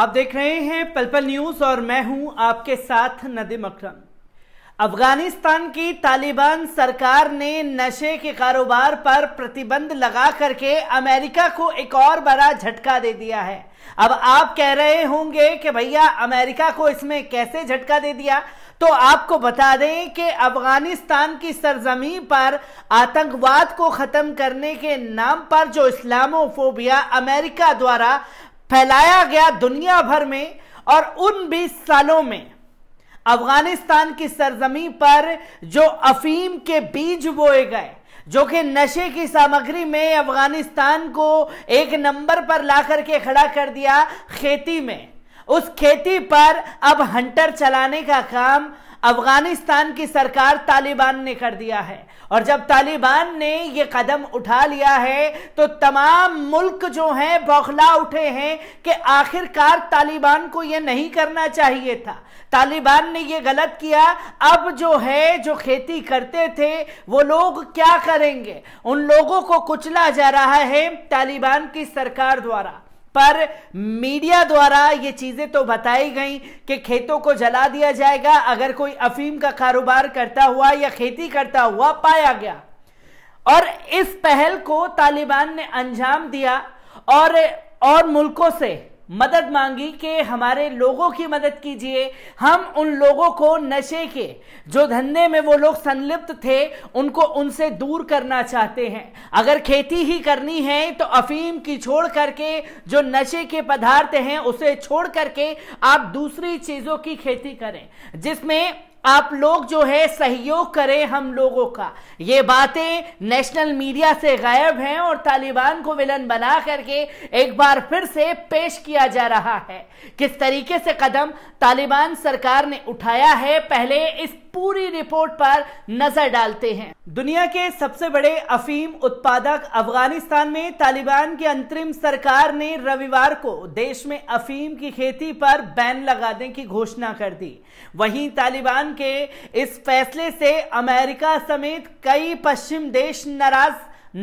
आप देख रहे हैं पलपल न्यूज और मैं हूं आपके साथ नदीम अक्रम अफगानिस्तान की तालिबान सरकार ने नशे के कारोबार पर प्रतिबंध लगा करके अमेरिका को एक और बड़ा झटका दे दिया है अब आप कह रहे होंगे कि भैया अमेरिका को इसमें कैसे झटका दे दिया तो आपको बता दें कि अफगानिस्तान की सरजमी पर आतंकवाद को ख़त्म करने के नाम पर जो इस्लामोफोबिया अमेरिका द्वारा फैलाया गया दुनिया भर में और उन बीस सालों में अफगानिस्तान की सरजमी पर जो अफीम के बीज बोए गए जो कि नशे की सामग्री में अफगानिस्तान को एक नंबर पर ला करके खड़ा कर दिया खेती में उस खेती पर अब हंटर चलाने का काम अफगानिस्तान की सरकार तालिबान ने कर दिया है और जब तालिबान ने यह कदम उठा लिया है तो तमाम मुल्क जो हैं बौखला उठे हैं कि आखिरकार तालिबान को यह नहीं करना चाहिए था तालिबान ने यह गलत किया अब जो है जो खेती करते थे वो लोग क्या करेंगे उन लोगों को कुचला जा रहा है तालिबान की सरकार द्वारा पर मीडिया द्वारा ये चीजें तो बताई गई कि खेतों को जला दिया जाएगा अगर कोई अफीम का कारोबार करता हुआ या खेती करता हुआ पाया गया और इस पहल को तालिबान ने अंजाम दिया और और मुल्कों से मदद मांगी कि हमारे लोगों की मदद कीजिए हम उन लोगों को नशे के जो धंधे में वो लोग संलिप्त थे उनको उनसे दूर करना चाहते हैं अगर खेती ही करनी है तो अफीम की छोड़ करके जो नशे के पदार्थ हैं उसे छोड़ करके आप दूसरी चीज़ों की खेती करें जिसमें आप लोग जो है सहयोग करें हम लोगों का ये बातें नेशनल मीडिया से गायब हैं और तालिबान को विलन बना करके एक बार फिर से पेश किया जा रहा है किस तरीके से कदम तालिबान सरकार ने उठाया है पहले इस पूरी रिपोर्ट पर नजर डालते हैं दुनिया के सबसे बड़े अफीम उत्पादक अफगानिस्तान में तालिबान की अंतरिम सरकार ने रविवार को देश में अफीम की खेती पर बैन लगाने की घोषणा कर दी वहीं तालिबान के इस फैसले से अमेरिका समेत कई पश्चिम देश नाराज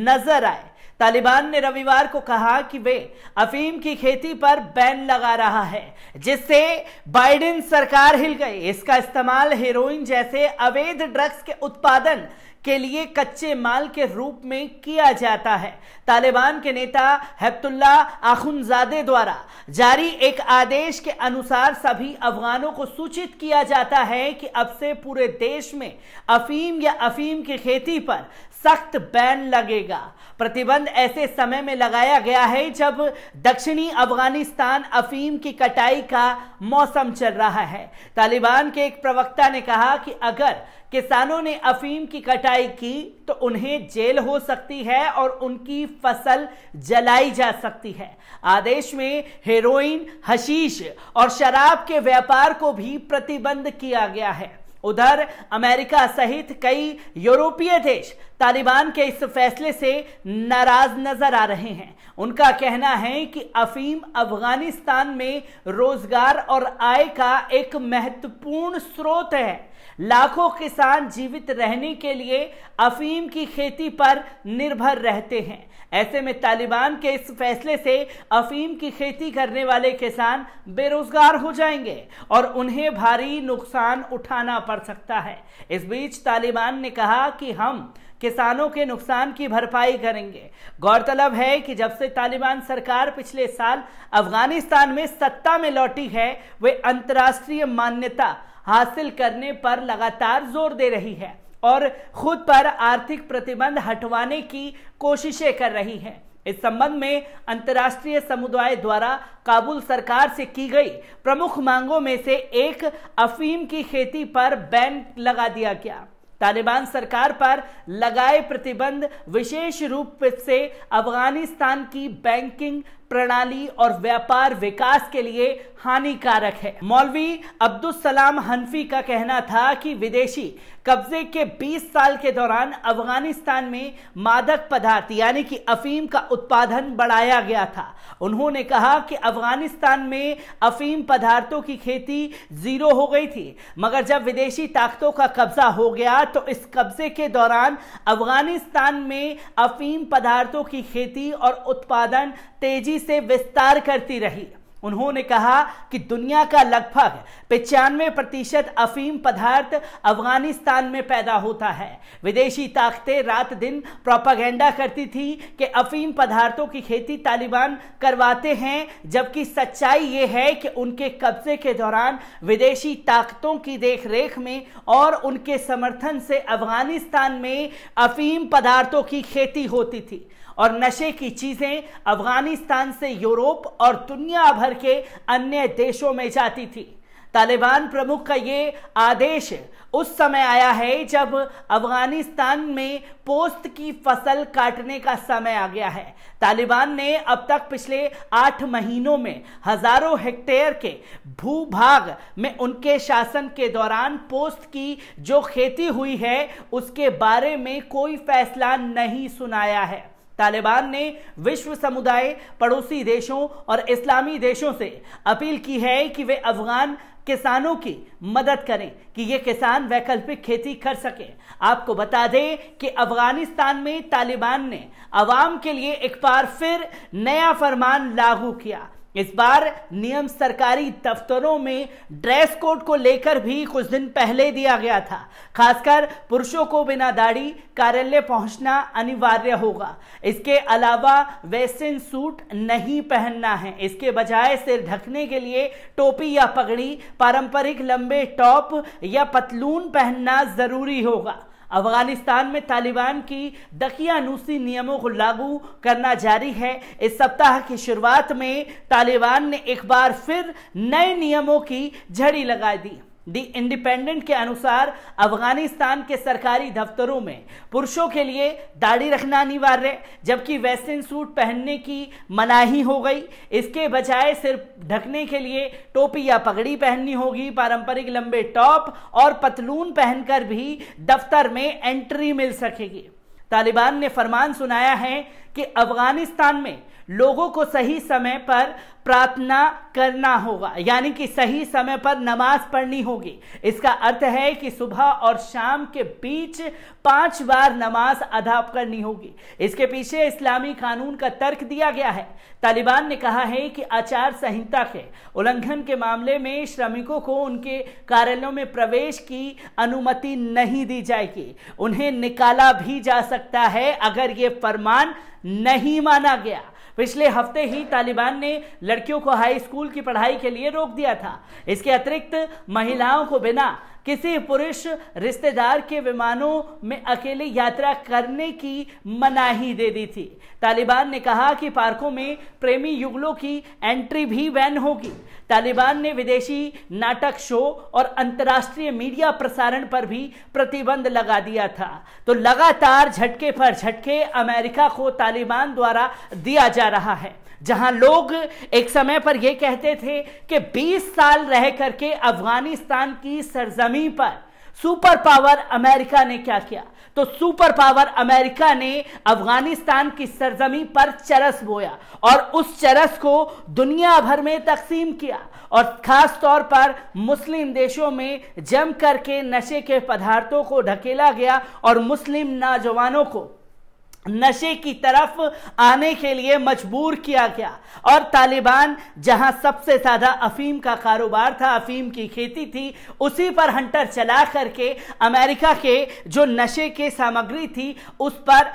नजर आए तालिबान ने रविवार को कहा कि वे अफीम की खेती पर बैन लगा रहा है जिससे बाइडेन सरकार हिल गई इसका इस्तेमाल हीरोइन जैसे अवैध ड्रग्स के उत्पादन के लिए कच्चे माल के रूप में किया जाता है तालिबान के नेता हेपतुल्ला आखुनजादे द्वारा जारी एक आदेश के अनुसार सभी अफगानों को सूचित किया जाता है कि अब से पूरे देश में अफीम या अफीम की खेती पर सख्त बैन लगेगा प्रतिबंध ऐसे समय में लगाया गया है जब दक्षिणी अफगानिस्तान अफीम की कटाई का मौसम चल रहा है तालिबान के एक प्रवक्ता ने कहा कि अगर किसानों ने अफीम की कटाई की तो उन्हें जेल हो सकती है और उनकी फसल जलाई जा सकती है आदेश में हेरोइन हशीश और शराब के व्यापार को भी प्रतिबंध किया गया है उधर अमेरिका सहित कई यूरोपीय देश तालिबान के इस फैसले से नाराज नजर आ रहे हैं उनका कहना है कि अफीम अफगानिस्तान में रोजगार और आय का एक महत्वपूर्ण स्रोत है लाखों किसान जीवित रहने के लिए अफीम की खेती पर निर्भर रहते हैं ऐसे में तालिबान के इस फैसले से अफीम की खेती करने वाले किसान बेरोजगार हो जाएंगे और उन्हें भारी नुकसान उठाना पड़ सकता है इस बीच तालिबान ने कहा कि हम किसानों के नुकसान की भरपाई करेंगे गौरतलब है कि जब से तालिबान सरकार पिछले साल अफगानिस्तान में सत्ता में लौटी है वे अंतर्राष्ट्रीय मान्यता हासिल करने पर लगातार जोर दे रही है और खुद पर आर्थिक प्रतिबंध हटवाने की कोशिशें कर रही हैं इस संबंध में अंतर्राष्ट्रीय समुदाय द्वारा काबुल सरकार से की गई प्रमुख मांगों में से एक अफीम की खेती पर बैन लगा दिया गया तालिबान सरकार पर लगाए प्रतिबंध विशेष रूप से अफगानिस्तान की बैंकिंग प्रणाली और व्यापार विकास के लिए हानिकारक है मौलवी अब्दुल सलाम हनफी का कहना था कि विदेशी कब्जे के 20 साल के दौरान अफगानिस्तान में मादक पदार्थ यानी कि अफीम का उत्पादन बढ़ाया गया था उन्होंने कहा कि अफगानिस्तान में अफीम पदार्थों की खेती जीरो हो गई थी मगर जब विदेशी ताकतों का कब्जा हो गया तो इस कब्जे के दौरान अफगानिस्तान में अफीम पदार्थों की खेती और उत्पादन तेजी तेजी से विस्तार करती रही उन्होंने कहा कि दुनिया का लगभग पचानवे प्रतिशत अफीम पदार्थ अफगानिस्तान में पैदा होता है विदेशी ताकतें रात दिन प्रोपागेंडा करती थी कि अफीम पदार्थों की खेती तालिबान करवाते हैं जबकि सच्चाई ये है कि उनके कब्जे के दौरान विदेशी ताकतों की देखरेख में और उनके समर्थन से अफगानिस्तान में अफीम पदार्थों की खेती होती थी और नशे की चीजें अफगानिस्तान से यूरोप और दुनिया भर के अन्य देशों में जाती थी तालिबान प्रमुख का ये आदेश उस समय आया है जब अफगानिस्तान में पोस्त की फसल काटने का समय आ गया है तालिबान ने अब तक पिछले आठ महीनों में हजारों हेक्टेयर के भूभाग में उनके शासन के दौरान पोस्त की जो खेती हुई है उसके बारे में कोई फैसला नहीं सुनाया है तालिबान ने विश्व समुदाय पड़ोसी देशों और इस्लामी देशों से अपील की है कि वे अफगान किसानों की मदद करें कि ये किसान वैकल्पिक खेती कर सके आपको बता दें कि अफगानिस्तान में तालिबान ने आवाम के लिए एक बार फिर नया फरमान लागू किया इस बार नियम सरकारी दफ्तरों में ड्रेस कोड को लेकर भी कुछ दिन पहले दिया गया था खासकर पुरुषों को बिना दाढ़ी कार्यालय पहुंचना अनिवार्य होगा इसके अलावा वेस्टर्न सूट नहीं पहनना है इसके बजाय सिर ढकने के लिए टोपी या पगड़ी पारंपरिक लंबे टॉप या पतलून पहनना जरूरी होगा अफगानिस्तान में तालिबान की दकियानूसी नियमों को लागू करना जारी है इस सप्ताह की शुरुआत में तालिबान ने एक बार फिर नए नियमों की झड़ी लगा दी दी इंडिपेंडेंट के अनुसार अफगानिस्तान के सरकारी दफ्तरों में पुरुषों के लिए दाढ़ी रखना अनिवार्य जबकि वेस्टर्न सूट पहनने की मनाही हो गई इसके बजाय सिर्फ ढकने के लिए टोपी या पगड़ी पहननी होगी पारंपरिक लंबे टॉप और पतलून पहनकर भी दफ्तर में एंट्री मिल सकेगी तालिबान ने फरमान सुनाया है कि अफगानिस्तान में लोगों को सही समय पर प्रार्थना करना होगा यानी कि सही समय पर नमाज पढ़नी होगी इसका अर्थ है कि सुबह और शाम के बीच पांच बार नमाज अदा करनी होगी इसके पीछे इस्लामी कानून का तर्क दिया गया है तालिबान ने कहा है कि आचार संहिता के उल्लंघन के मामले में श्रमिकों को उनके कार्यालयों में प्रवेश की अनुमति नहीं दी जाएगी उन्हें निकाला भी जा सकता है अगर ये फरमान नहीं माना गया पिछले हफ्ते ही तालिबान ने लड़कियों को हाई स्कूल की पढ़ाई के लिए रोक दिया था इसके अतिरिक्त महिलाओं को बिना किसी पुरुष रिश्तेदार के विमानों में अकेले यात्रा करने की मनाही दे दी थी तालिबान ने कहा कि पार्कों में प्रेमी युगलों की एंट्री भी बैन होगी तालिबान ने विदेशी नाटक शो और अंतर्राष्ट्रीय मीडिया प्रसारण पर भी प्रतिबंध लगा दिया था तो लगातार झटके पर झटके अमेरिका को तालिबान द्वारा दिया जा रहा है जहां लोग एक समय पर यह कहते थे कि 20 साल रह करके अफगानिस्तान की सरजमी पर सुपर पावर अमेरिका ने क्या किया तो सुपर पावर अमेरिका ने अफगानिस्तान की सरजमी पर चरस बोया और उस चरस को दुनिया भर में तकसीम किया और खास तौर पर मुस्लिम देशों में जम करके नशे के पदार्थों को ढकेला गया और मुस्लिम नौजवानों को नशे की तरफ आने के लिए मजबूर किया गया और तालिबान जहां सबसे ज्यादा अफीम का कारोबार था अफीम की खेती थी उसी पर हंटर चला करके अमेरिका के जो नशे के सामग्री थी उस पर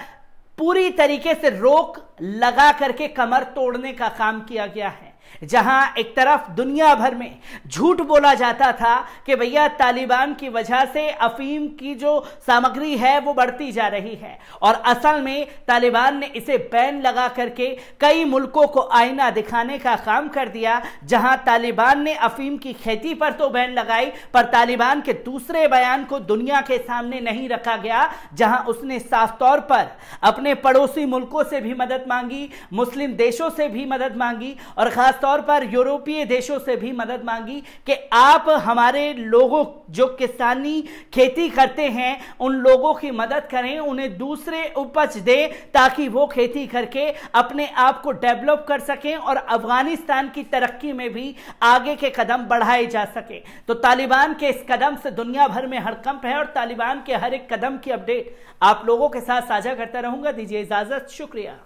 पूरी तरीके से रोक लगा करके कमर तोड़ने का काम किया गया है जहां एक तरफ दुनिया भर में झूठ बोला जाता था कि भैया तालिबान की वजह से अफीम की जो सामग्री है वो बढ़ती जा रही है और असल में तालिबान ने इसे बैन लगा करके कई मुल्कों को आईना दिखाने का काम कर दिया जहां तालिबान ने अफीम की खेती पर तो बैन लगाई पर तालिबान के दूसरे बयान को दुनिया के सामने नहीं रखा गया जहां उसने साफ तौर पर अपने पड़ोसी मुल्कों से भी मदद मांगी मुस्लिम देशों से भी मदद मांगी और खास तौर पर यूरोपीय देशों से भी मदद मांगी कि आप हमारे लोगों जो किसानी खेती करते हैं उन लोगों की मदद करें उन्हें दूसरे उपज दें ताकि वो खेती करके अपने आप को डेवलप कर सकें और अफगानिस्तान की तरक्की में भी आगे के कदम बढ़ाए जा सके तो तालिबान के इस कदम से दुनिया भर में हड़कंप है और तालिबान के हर एक कदम की अपडेट आप लोगों के साथ साझा करता रहूंगा दीजिए इजाजत शुक्रिया